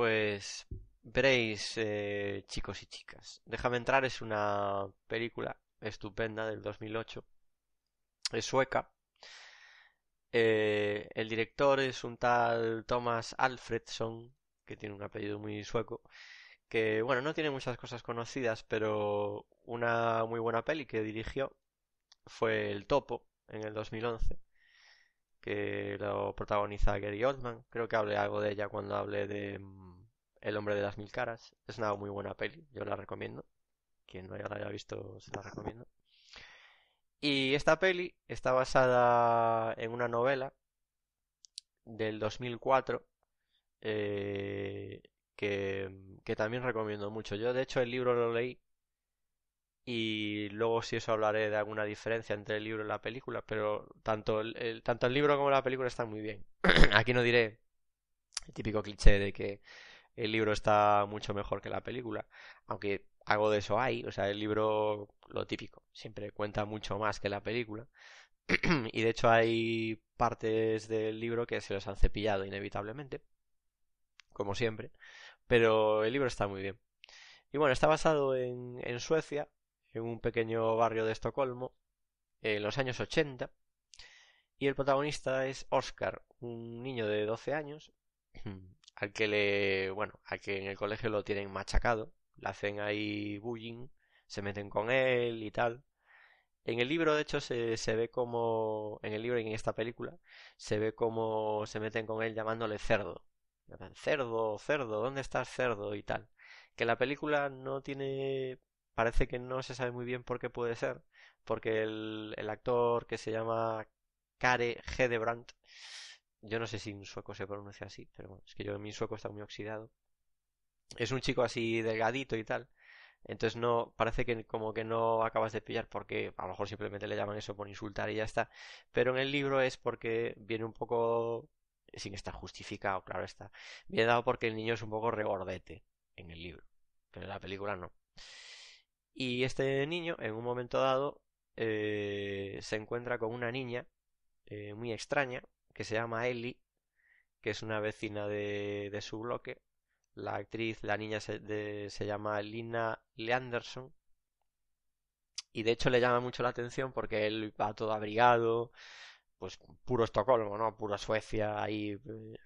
pues veréis, eh, chicos y chicas. Déjame entrar es una película estupenda del 2008. Es sueca. Eh, el director es un tal Thomas Alfredson, que tiene un apellido muy sueco, que bueno, no tiene muchas cosas conocidas, pero una muy buena peli que dirigió fue El Topo en el 2011, que lo protagoniza Gary Oldman. Creo que hablé algo de ella cuando hablé de mm, el hombre de las mil caras. Es una muy buena peli, yo la recomiendo. Quien no la haya visto, se la recomiendo. Y esta peli está basada en una novela del 2004 eh, que, que también recomiendo mucho. Yo, de hecho, el libro lo leí y luego si eso hablaré de alguna diferencia entre el libro y la película, pero tanto tanto el libro como la película están muy bien. Aquí no diré el típico cliché de que el libro está mucho mejor que la película. Aunque algo de eso hay, o sea, el libro, lo típico, siempre cuenta mucho más que la película. y de hecho hay partes del libro que se los han cepillado inevitablemente, como siempre. Pero el libro está muy bien. Y bueno, está basado en, en Suecia, en un pequeño barrio de Estocolmo, en los años 80. Y el protagonista es Oscar, un niño de 12 años al que le, bueno, al que en el colegio lo tienen machacado, le hacen ahí bullying, se meten con él y tal. En el libro, de hecho, se, se ve como, en el libro y en esta película, se ve como se meten con él llamándole cerdo. cerdo, cerdo, ¿dónde estás cerdo? y tal. Que la película no tiene, parece que no se sabe muy bien por qué puede ser, porque el, el actor que se llama Care G. Yo no sé si en sueco se pronuncia así, pero bueno, es que yo en mi sueco está muy oxidado. Es un chico así delgadito y tal. Entonces no, parece que como que no acabas de pillar porque a lo mejor simplemente le llaman eso por insultar y ya está. Pero en el libro es porque viene un poco, sin estar justificado, claro está, viene dado porque el niño es un poco regordete en el libro, pero en la película no. Y este niño, en un momento dado, eh, se encuentra con una niña eh, muy extraña, que se llama Ellie, que es una vecina de, su bloque. La actriz, la niña se, se llama Lina Leanderson. Y de hecho le llama mucho la atención porque él va todo abrigado, pues puro Estocolmo, ¿no? Pura Suecia, ahí... Eh,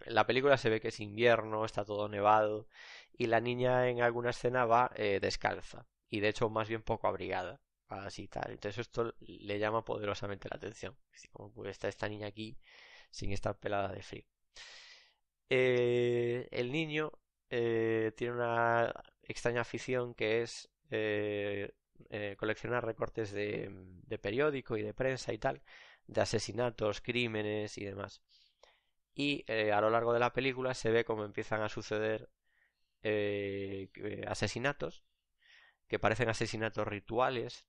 en la película se ve que es invierno, está todo nevado, y la niña en alguna escena va eh, descalza, y de hecho más bien poco abrigada, así tal. Entonces esto le llama poderosamente la atención. como oh, pues está esta niña aquí sin estar pelada de frío. Eh, el niño eh, tiene una extraña afición que es eh, coleccionar recortes mm, de, periódico y de prensa y tal, de asesinatos, crímenes y demás. Y a lo largo de la película se ve cómo empiezan a suceder asesinatos que parecen asesinatos rituales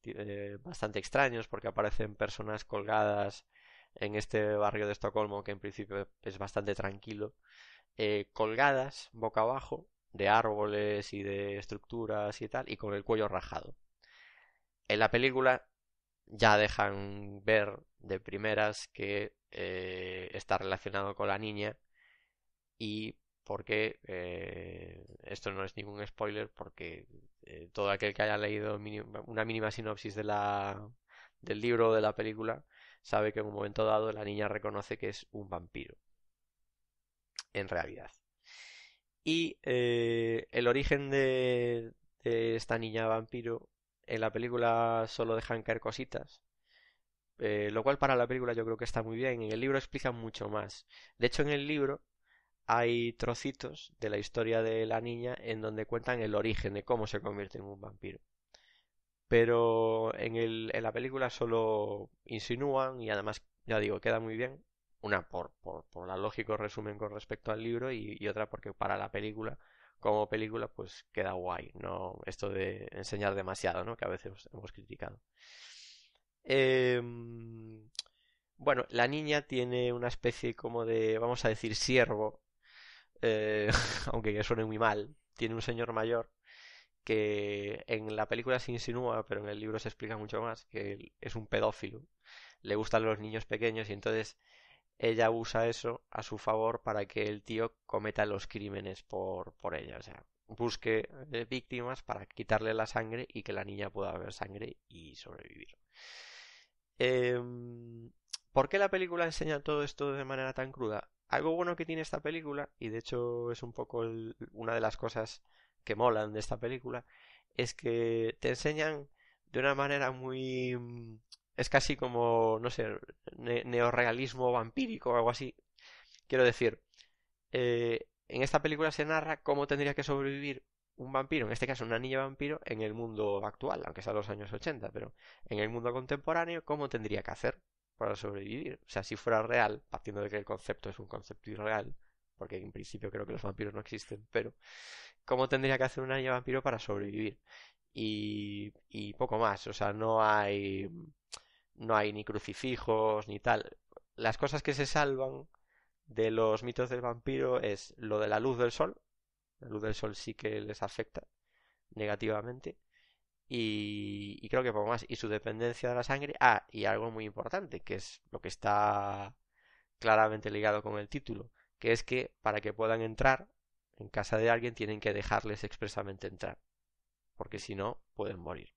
bastante extraños porque aparecen personas colgadas en este barrio de Estocolmo que en principio es bastante tranquilo, eh, colgadas boca abajo de árboles y de estructuras y tal, y con el cuello rajado. En la película ya dejan ver de primeras que eh, está relacionado con la niña y porque eh, esto no es ningún spoiler porque todo aquel que haya leído una mínima sinopsis de la, del libro o de la película sabe que en un momento dado la niña reconoce que es un vampiro. En realidad. Y eh, el origen de, esta niña vampiro en la película solo dejan caer cositas. Eh, lo cual para la película yo creo que está muy bien. En el libro explican mucho más. De hecho, en el libro hay trocitos de la historia de la niña en donde cuentan el origen de cómo se convierte en un vampiro. Pero en, el, en la película solo insinúan y además, ya digo, queda muy bien. Una por, por, la lógico resumen con respecto al libro y, otra porque para la película como película, pues queda guay, ¿no? Esto de enseñar demasiado, ¿no? Que a veces hemos criticado. Em, bueno, la niña tiene una especie como de, vamos a decir, siervo, eh, aunque suene muy mal. Tiene un señor mayor que en la película se insinúa, pero en el libro se explica mucho más, que es un pedófilo. Le gustan los niños pequeños y entonces ella usa eso a su favor para que el tío cometa los crímenes por, por ella. O sea, busque eh, víctimas para quitarle la sangre y que la niña pueda ver sangre y sobrevivir. Em, ¿Por qué la película enseña todo esto de manera tan cruda? Algo bueno que tiene esta película, y de hecho es un poco una de las cosas que molan de esta película es que te enseñan de una manera muy... Mm, es casi como, no sé, neorealismo neorrealismo vampírico o algo así. Quiero decir, eh, en esta película se narra cómo tendría que sobrevivir un vampiro, en este caso una niña vampiro, en el mundo actual, aunque sea los años 80, pero en el mundo contemporáneo, cómo tendría que hacer para sobrevivir. O sea, si fuera real, partiendo de que el concepto es un concepto irreal, porque en principio creo que los vampiros no existen, pero cómo tendría que hacer un año vampiro para sobrevivir. Y, y poco más, o sea, no hay, no hay ni crucifijos ni tal. Las cosas que se salvan de los mitos del vampiro es lo de la luz del sol. La luz del sol sí que les afecta negativamente. Y, y creo que poco más. Y su dependencia de la sangre. Ah, y algo muy importante, que es lo que está claramente ligado con el título, que es que para que puedan entrar en casa de alguien tienen que dejarles expresamente entrar, porque si no, pueden morir.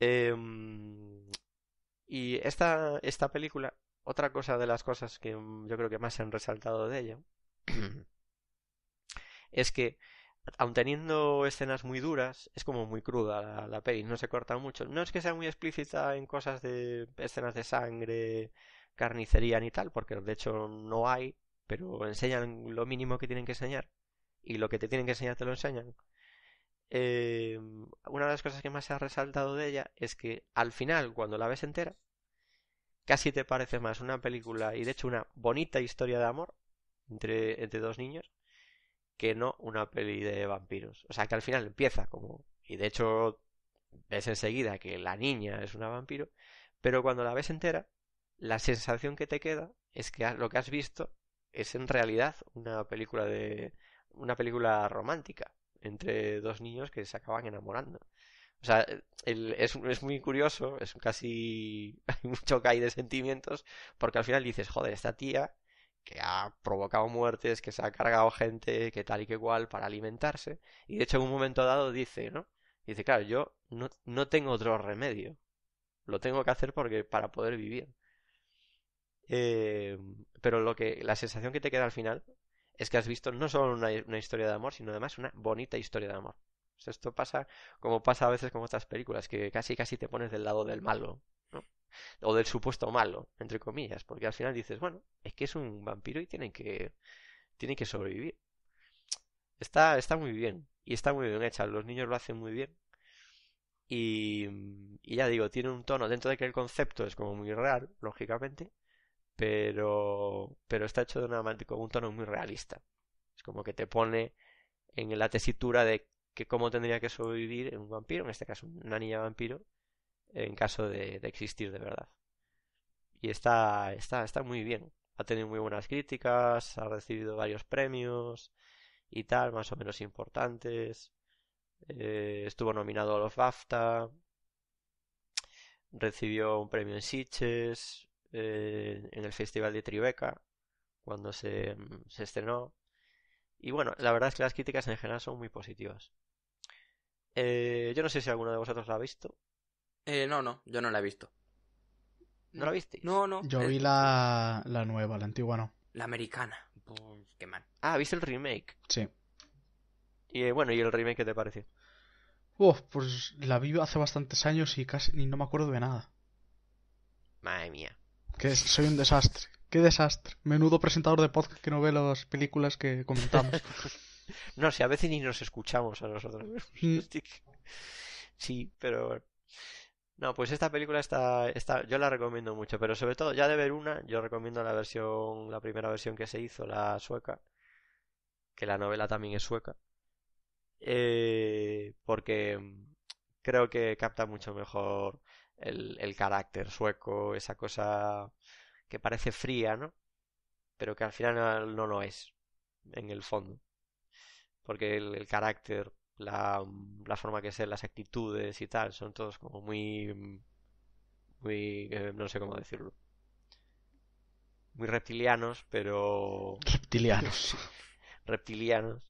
Em, y esta, esta película, otra cosa de las cosas que mm, yo creo que más se han resaltado de ella, es que aun teniendo escenas muy duras, es como muy cruda la, la, peli, no se corta mucho. No es que sea muy explícita en cosas de escenas de sangre, carnicería ni tal, porque de hecho no hay, pero enseñan lo mínimo que tienen que enseñar y lo que te tienen que enseñar te lo enseñan. Eh, una de las cosas que más se ha resaltado de ella es que al final, cuando la ves entera, casi te parece más una película y de hecho una bonita historia de amor entre, entre dos niños que no una peli de vampiros. O sea que al final empieza como... Y de hecho ves enseguida que la niña es una vampiro, pero cuando la ves entera, la sensación que te queda es que lo que has visto es en realidad una película de una película romántica entre dos niños que se acaban enamorando. O sea, es, es, muy curioso, es casi hay mucho que de sentimientos, porque al final dices, joder, esta tía que ha provocado muertes, que se ha cargado gente, que tal y que cual, para alimentarse, y de hecho en un momento dado dice, ¿no? Dice, claro, yo no, no tengo otro remedio, lo tengo que hacer porque para poder vivir. Eh, pero lo que, la sensación que te queda al final es que has visto no solo una, historia de amor, sino además una bonita historia de amor. esto pasa como pasa a veces con otras películas, que casi casi te pones del lado del malo, ¿no? O del supuesto malo, entre comillas, porque al final dices, bueno, es que es un vampiro y tienen que, tienen que sobrevivir. Está, está muy bien, y está muy bien hecha, los niños lo hacen muy bien. Y, y ya digo, tiene un tono dentro de que el concepto es como muy real, lógicamente, pero, pero está hecho de una, con un tono muy realista. Es como que te pone en la tesitura de que cómo tendría que sobrevivir un vampiro, en este caso una niña vampiro, en caso de, existir de verdad. Y está, está, está muy bien. Ha tenido muy buenas críticas, ha recibido varios premios y tal, más o menos importantes. Eh, estuvo nominado a los BAFTA, recibió un premio en Sitges, eh, en el Festival de Tribeca, cuando se, se estrenó. Y bueno, la verdad es que las críticas en general son muy positivas. Eh, yo no sé si alguno de vosotros la ha visto. Eh, no, no, yo no la he visto. ¿No, la viste No, no. Yo vi eh, la, nueva, la antigua no. La americana. Pues, qué mal. Ah, ¿viste el remake? Sí. Y bueno, ¿y el remake qué te pareció? Uf, pues la vi hace bastantes años y casi ni no me acuerdo de nada. Madre mía. Que soy un desastre. Qué desastre. Menudo presentador de podcast que no ve las películas que comentamos. no si a veces ni nos escuchamos a nosotros mismos. Mm. sí, pero no, pues esta película está, está, yo la recomiendo mucho, pero sobre todo ya de ver una, yo recomiendo la versión, la primera versión que se hizo, la sueca, que la novela también es sueca, eh, porque creo que capta mucho mejor el, carácter sueco, esa cosa que parece fría, ¿no? Pero que al final no lo es, en el fondo. Porque el, carácter, la, forma que ser, las actitudes y tal, son todos como muy... muy... Eh, no sé cómo decirlo. Muy reptilianos, pero... Reptilianos. reptilianos.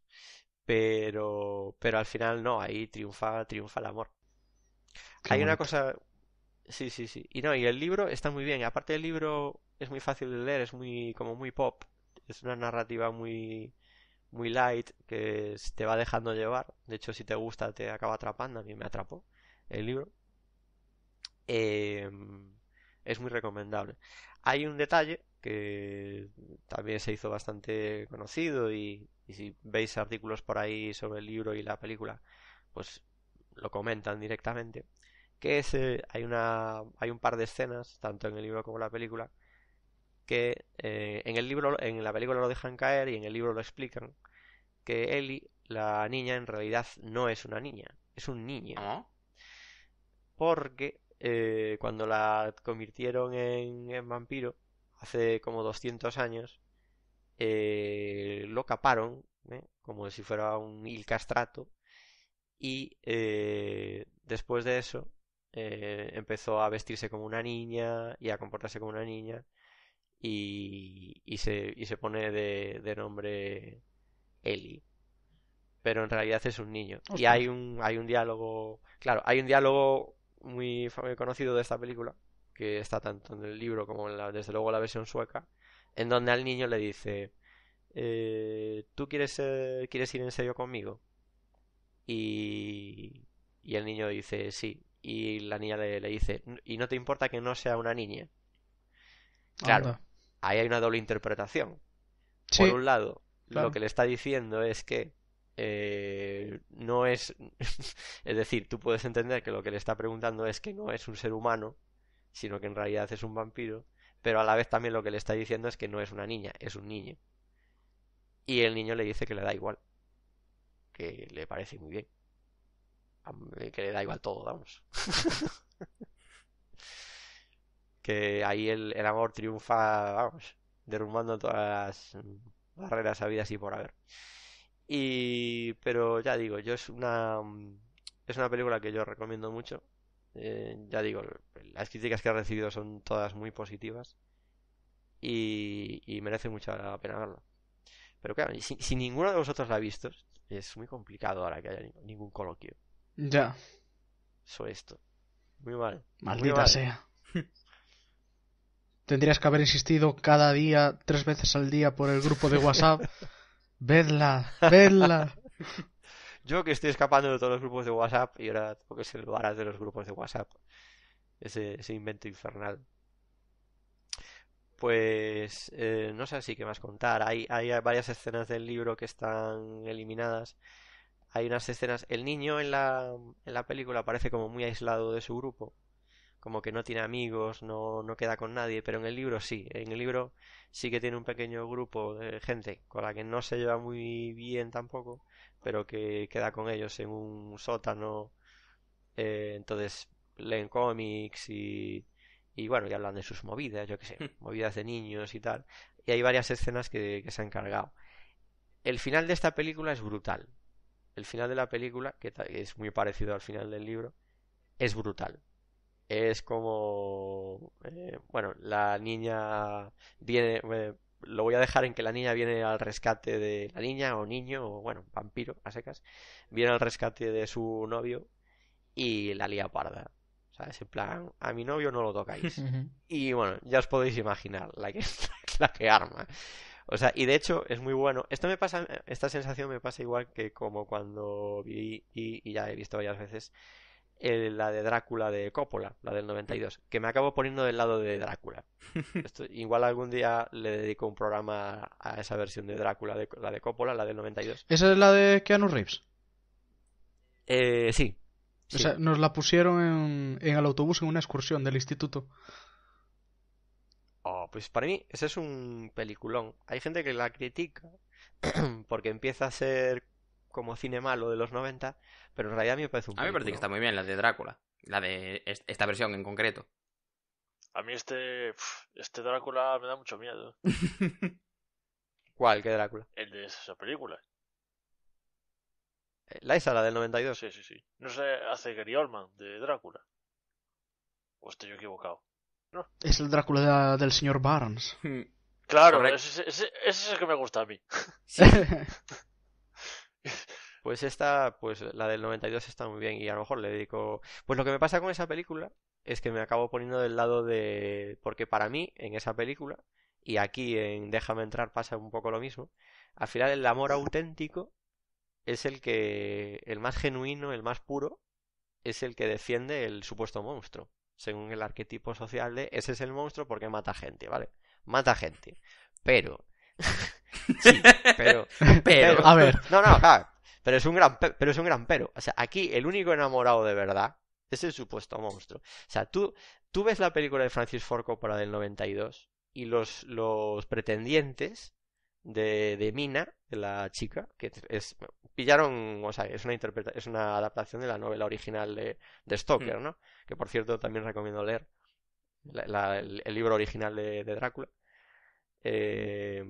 Pero, pero al final no, ahí triunfa, triunfa el amor. Hay una cosa, Sí, sí, sí. Y no, y el libro está muy bien. Aparte el libro es muy fácil de leer, es muy como muy pop. Es una narrativa muy muy light que te va dejando llevar. De hecho, si te gusta te acaba atrapando. A mí me atrapó el libro. Em, es muy recomendable. Hay un detalle que también se hizo bastante conocido y si veis artículos por ahí sobre el libro y la película, pues lo comentan directamente que hay, una, hay un par de escenas, tanto en el libro como en la película, que eh, en el libro, en la película lo dejan caer y en el libro lo explican, que Ellie, la niña, en realidad no es una niña, es un niño. Ah. Porque eh, cuando la convirtieron en, vampiro, hace como 200 años, eh, lo caparon, como si fuera un il castrato, y después de eso eh, empezó a vestirse como una niña y a comportarse como una niña y, se, y se pone de, de nombre Eli pero en realidad es un niño. Y hay un, hay un diálogo, claro, hay un diálogo muy conocido de esta película, que está tanto en el libro como en la, desde luego la versión sueca, en donde al niño le dice, eh, ¿tú quieres, quieres ir en serio conmigo? y el niño dice, sí y la niña le, dice, ¿y no te importa que no sea una niña? Claro, ahí hay una doble interpretación. Por un lado, lo que le está diciendo es que eh, no es... es decir, tú puedes entender que lo que le está preguntando es que no es un ser humano, sino que en realidad es un vampiro, pero a la vez también lo que le está diciendo es que no es una niña, es un niño. Y el niño le dice que le da igual, que le parece muy bien. Eh, que le da igual todo, vamos. que ahí el, amor triunfa, vamos, derrumbando todas las barreras habidas y por haber. Y, pero ya digo, yo es una, es una película que yo recomiendo mucho. Eh, ya digo, las críticas que ha recibido son todas muy positivas y, y merece mucha la pena verla. Pero claro, si, si, ninguno de vosotros la ha visto, es muy complicado ahora que haya ningún coloquio. Ya. soy esto. Muy mal. Maldita sea. Tendrías que haber insistido cada día, tres veces al día, por el grupo de WhatsApp. vedla, vedla. Yo que estoy escapando de todos los grupos de WhatsApp y ahora tengo que ser el de los grupos de WhatsApp. Ese, invento infernal. Pues eh, no sé si qué más contar. Hay, hay varias escenas del libro que están eliminadas hay unas escenas. El niño en la, en la película Aparece como muy aislado de su grupo, como que no tiene amigos, no, no queda con nadie, pero en el libro sí. En el libro sí que tiene un pequeño grupo de gente con la que no se lleva muy bien tampoco, pero que queda con ellos en un sótano. Eh, entonces leen cómics y, y bueno, y hablan de sus movidas, yo qué sé, hmm. movidas de niños y tal. Y hay varias escenas que, que se han cargado. El final de esta película es brutal el final de la película, que es muy parecido al final del libro, es brutal. Es como... Eh, bueno, la niña viene... Eh, lo voy a dejar en que la niña viene al rescate de la niña o niño o bueno, vampiro a secas, viene al rescate de su novio y la lía parda. ¿Sabes? En plan, a mi novio no lo tocáis. y bueno, ya os podéis imaginar la que, la que arma. O sea, y de hecho es muy bueno. Esto me pasa, esta sensación me pasa igual que como cuando vi, y, ya he visto varias veces, la de Drácula de Coppola, la del 92, que me acabo poniendo del lado de Drácula. igual algún día le dedico un programa a esa versión de Drácula, de, la de Coppola, la del 92. ¿Esa es la de Keanu Reeves? Eh, sí. O sea, nos la pusieron en el autobús en una excursión del instituto pues para mí ese es un peliculón. Hay gente que la critica porque empieza a ser como cine malo de los 90, pero en realidad a mí me parece un A mí me parece que está muy bien la de Drácula, la de esta versión en concreto. A mí este este Drácula me da mucho miedo. ¿Cuál? ¿Qué Drácula? El de esa película. Eh, la esa, la del 92. Sí, sí, sí. No sé, hace Gary Oldman de Drácula. O estoy yo equivocado. Es el Drácula del señor Barnes. Hmm. Claro, ese, ese, es el que me gusta a mí. pues esta, pues la del 92 está muy bien y a lo mejor le dedico... Pues lo que me pasa con esa película es que me acabo poniendo del lado de... Porque para mí, en esa película, y aquí en Déjame entrar pasa un poco lo mismo, al final el amor auténtico es el que... el más genuino, el más puro, es el que defiende el supuesto monstruo según el arquetipo social de ese es el monstruo porque mata gente, ¿vale? Mata gente. Pero. sí, pero, pero, A ver. No, no, claro. Pero es un gran pero es un gran pero. O sea, aquí el único enamorado de verdad es el supuesto monstruo. O sea, tú, tú ves la película de Francis Ford Coppola del 92 y los, los pretendientes de, de Mina, de la chica, que es, pillaron, o sea, es una, es una adaptación de la novela original de, de Stoker, mm. ¿no? Que por cierto también recomiendo leer el, libro original de, Drácula. Mm. Eh,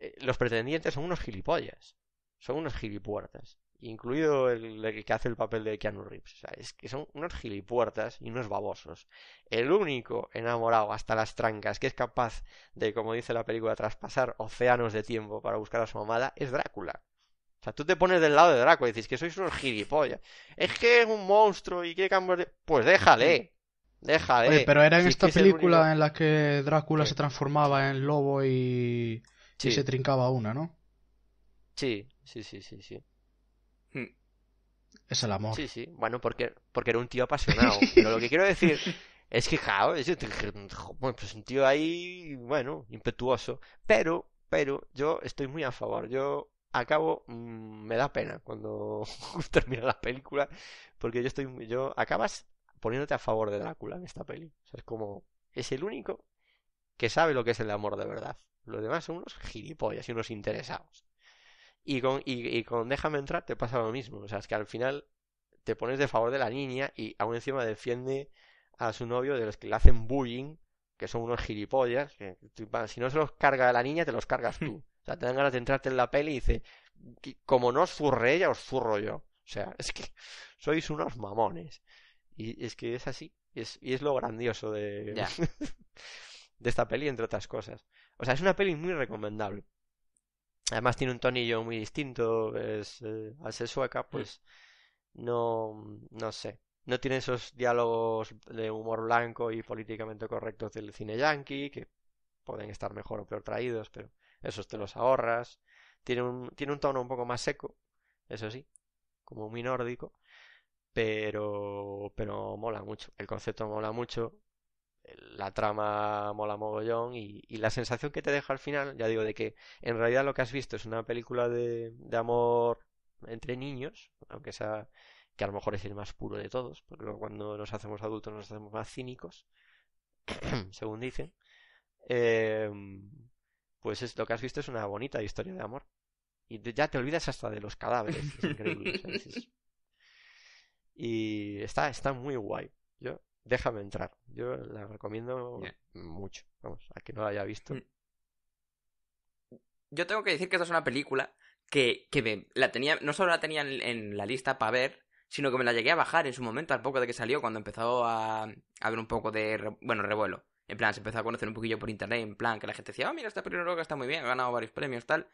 eh, los pretendientes son unos gilipollas, son unos gilipuertas incluido el, que hace el papel de Keanu Reeves. O sea, es que son unos gilipuertas y unos babosos. El único enamorado hasta las trancas que es capaz de, como dice la película, traspasar océanos de tiempo para buscar a su amada es Drácula. O sea, tú te pones del lado de Drácula y dices que sois unos gilipollas. Es que es un monstruo y quiere cambiar Pues déjale. Déjale. pero era en esta película en la que Drácula se transformaba en lobo y... y se trincaba una, ¿no? Sí, sí, sí, sí, sí. Mm. Es el amor. Sí, sí. Bueno, porque, porque era un tío apasionado. Pero lo que quiero decir es que, claro, es pues un tío ahí, bueno, impetuoso. Pero, pero, yo estoy muy a favor. Yo acabo, mm, me da pena cuando termina la película. Porque yo estoy, yo, acabas poniéndote a favor de Drácula en esta peli. es como, es el único que sabe lo que es el amor de verdad. Los demás son unos gilipollas y unos interesados. Y con, y, con Déjame entrar te pasa lo mismo. O sea, es que al final te pones de favor de la niña y aún encima defiende a su novio de los que le hacen bullying, que son unos gilipollas, que si no se los carga la niña, te los cargas tú. O sea, te dan ganas de entrarte en la peli y dice, como no os zurre ella, os zurro yo. O sea, es que sois unos mamones. Y es que es así. Y es, y es lo grandioso de, de esta peli, entre otras cosas. O sea, es una peli muy recomendable además tiene un tonillo muy distinto, eh, al ser sueca, mm. pues no, no sé. No tiene esos diálogos de humor blanco y políticamente correctos del cine yankee, que pueden estar mejor o peor traídos, pero esos te los ahorras. Tiene un, tiene un tono un poco más seco, eso sí, como muy nórdico, pero, pero mola mucho. El concepto mola mucho, la trama mola mogollón y, la sensación que te deja al final, ya digo, de que en realidad lo que has visto es una película de, amor entre niños, aunque sea que a lo mejor es el más puro de todos, porque cuando nos hacemos adultos nos hacemos más cínicos, según dicen, em, pues lo que has visto es una bonita historia de amor. Y ya te olvidas hasta de los cadáveres, y está, está muy guay. Yo déjame entrar. Yo la recomiendo mucho. Vamos, a quien no la haya visto. Mm. Yo tengo que decir que esta es una película que, me, la tenía, no solo la tenía en, la lista para ver, sino que me la llegué a bajar en su momento, al poco de que salió, cuando empezó a, haber un poco de, bueno, revuelo. En plan, se empezó a conocer un poquillo por internet, en plan, que la gente decía, oh, mira, esta película está muy bien, ha ganado varios premios, tal.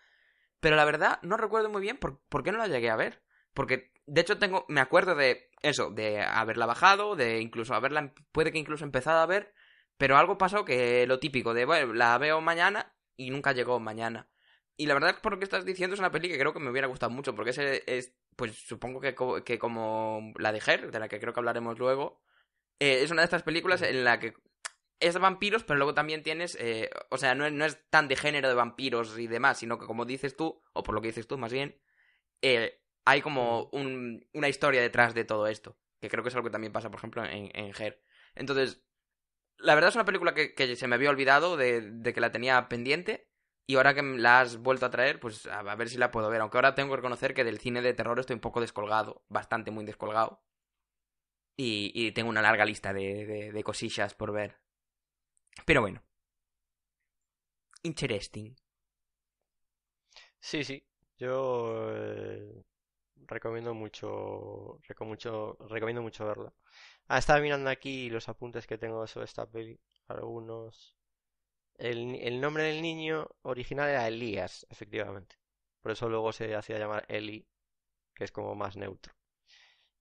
Pero la verdad, no recuerdo muy bien por, por qué no la llegué a ver. Porque, de hecho, tengo, me acuerdo de eso, de haberla bajado, de incluso haberla, em, puede que incluso empezado a ver, pero algo pasó que lo típico de, bueno, la veo mañana y nunca llegó mañana. Y la verdad, que por lo que estás diciendo, es una peli que creo que me hubiera gustado mucho, porque ese es, pues supongo que, como la de Her, de la que creo que hablaremos luego, eh, es una de estas películas en la que es vampiros, pero luego también tienes, eh, o sea, no es, no es tan de género de vampiros y demás, sino que como dices tú, o por lo que dices tú más bien, eh, hay como un, una historia detrás de todo esto, que creo que es algo que también pasa, por ejemplo, en, en Her. Entonces, la verdad es una película que, se me había olvidado de, que la tenía pendiente y ahora que la has vuelto a traer, pues a, ver si la puedo ver, aunque ahora tengo que reconocer que del cine de terror estoy un poco descolgado, bastante muy descolgado. Y, tengo una larga lista de, cosillas por ver. Pero bueno. Interesting. Sí, sí. Yo eh, recomiendo mucho, recomiendo mucho verla. Ah, estaba mirando aquí los apuntes que tengo sobre esta peli. Algunos. El, nombre del niño original era Elías, efectivamente. Por eso luego se hacía llamar Eli, que es como más neutro.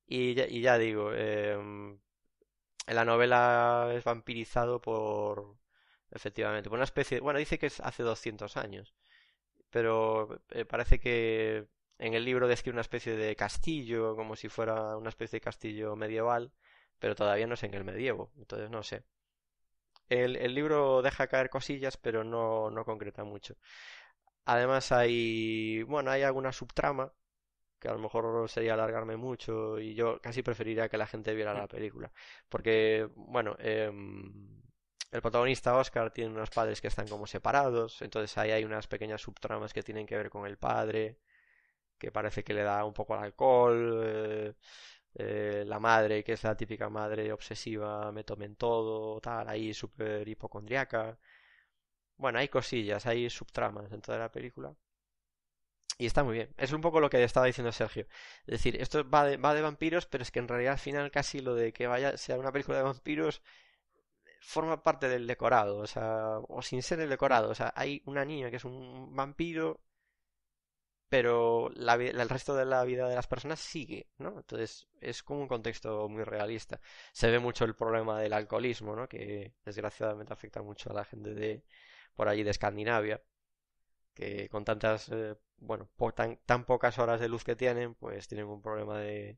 Y ya, y ya digo, em, En la novela es vampirizado por, efectivamente, por una especie, bueno, dice que es hace 200 años, pero eh, parece que en el libro describe una especie de castillo, como si fuera una especie de castillo medieval, pero todavía no es en el medievo, entonces no sé. El, libro deja caer cosillas, pero no, no concreta mucho. Además hay, bueno, hay alguna subtrama, que a lo mejor sería alargarme mucho, y yo casi preferiría que la gente viera la película. Porque, bueno, em, el protagonista Oscar tiene unos padres que están como separados, entonces ahí hay unas pequeñas subtramas que tienen que ver con el padre, que parece que le da un poco al alcohol, eh, eh, la madre, que es la típica madre obsesiva, me tomen todo, tal, ahí super hipocondriaca. Bueno, hay cosillas, hay subtramas en toda la película. Y está muy bien. Es un poco lo que estaba diciendo Sergio. Es decir, esto va de, va de vampiros, pero es que en realidad al final casi lo de que vaya sea una película de vampiros forma parte del decorado, o sea, o sin ser el decorado, o sea, hay una niña que es un vampiro pero la, el resto de la vida de las personas sigue, ¿no? Entonces es como un contexto muy realista. Se ve mucho el problema del alcoholismo, ¿no? Que desgraciadamente afecta mucho a la gente de por allí de Escandinavia, que con tantas, eh, bueno, po tan, tan, pocas horas de luz que tienen, pues tienen un problema de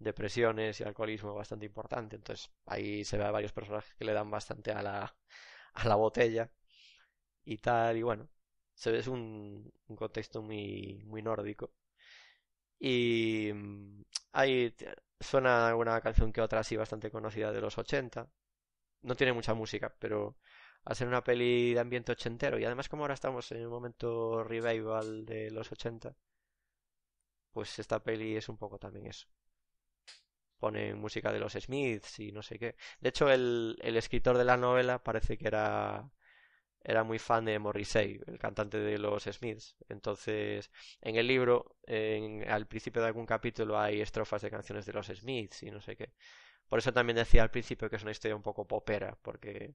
depresiones y alcoholismo bastante importante. Entonces ahí se ve a varios personajes que le dan bastante a la, a la botella y tal, y bueno, se ve es un, contexto muy, muy nórdico. Y mm, hay, suena alguna canción que otra así bastante conocida de los 80. No tiene mucha música, pero ser una peli de ambiente ochentero. Y además como ahora estamos en el momento revival de los 80, pues esta peli es un poco también eso. Pone música de los Smiths y no sé qué. De hecho, el, el escritor de la novela parece que era era muy fan de Morrissey, el cantante de los Smiths. Entonces, en el libro, en, al principio de algún capítulo hay estrofas de canciones de los Smiths y no sé qué. Por eso también decía al principio que es una historia un poco popera, porque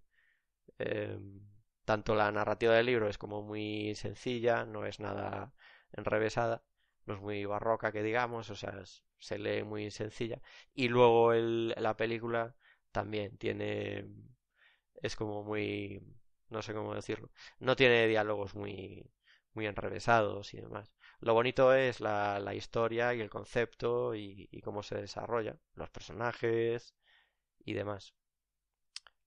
em, tanto la narrativa del libro es como muy sencilla, no es nada enrevesada, no es muy barroca que digamos, o sea, se lee muy sencilla. Y luego la película también tiene... es como muy no sé cómo decirlo. No tiene diálogos muy, muy enrevesados y demás. Lo bonito es la, la historia y el concepto y, cómo se desarrolla, los personajes y demás.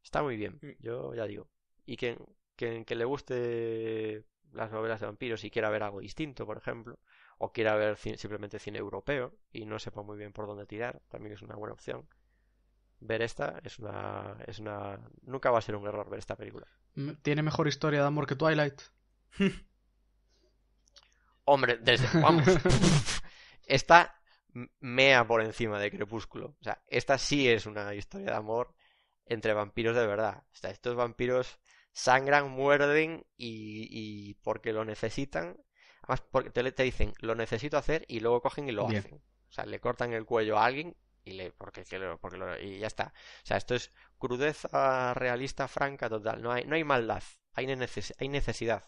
Está muy bien, mm. yo ya digo. Y quien, quien, le guste las novelas de vampiros y quiera ver algo distinto, por ejemplo, o quiera ver simplemente cine europeo y no sepa muy bien por dónde tirar, también es una buena opción ver esta es una, es una... Nunca va a ser un error ver esta película. Mm, tiene mejor historia de amor que Twilight. Hombre, desde... Vamos. esta mea por encima de Crepúsculo. O sea, esta sí es una historia de amor entre vampiros de verdad. O sea, estos vampiros sangran, muerden y, y porque lo necesitan. Además, porque te, te, dicen, lo necesito hacer y luego cogen y lo hacen. O sea, le cortan el cuello a alguien y le porque, porque y ya está. O sea, esto es crudeza realista franca total, no hay no hay maldad, hay, hay necesidad.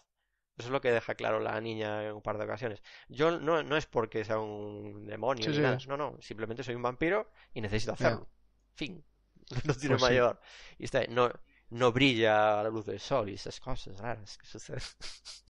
Eso es lo que deja claro la niña en un par de ocasiones. Yo no, no es porque sea un demonio no, no, simplemente soy un vampiro y necesito hacerlo. Fin. No tiene pues mayor. Y está, no no brilla la luz del sol y esas cosas raras que suceden.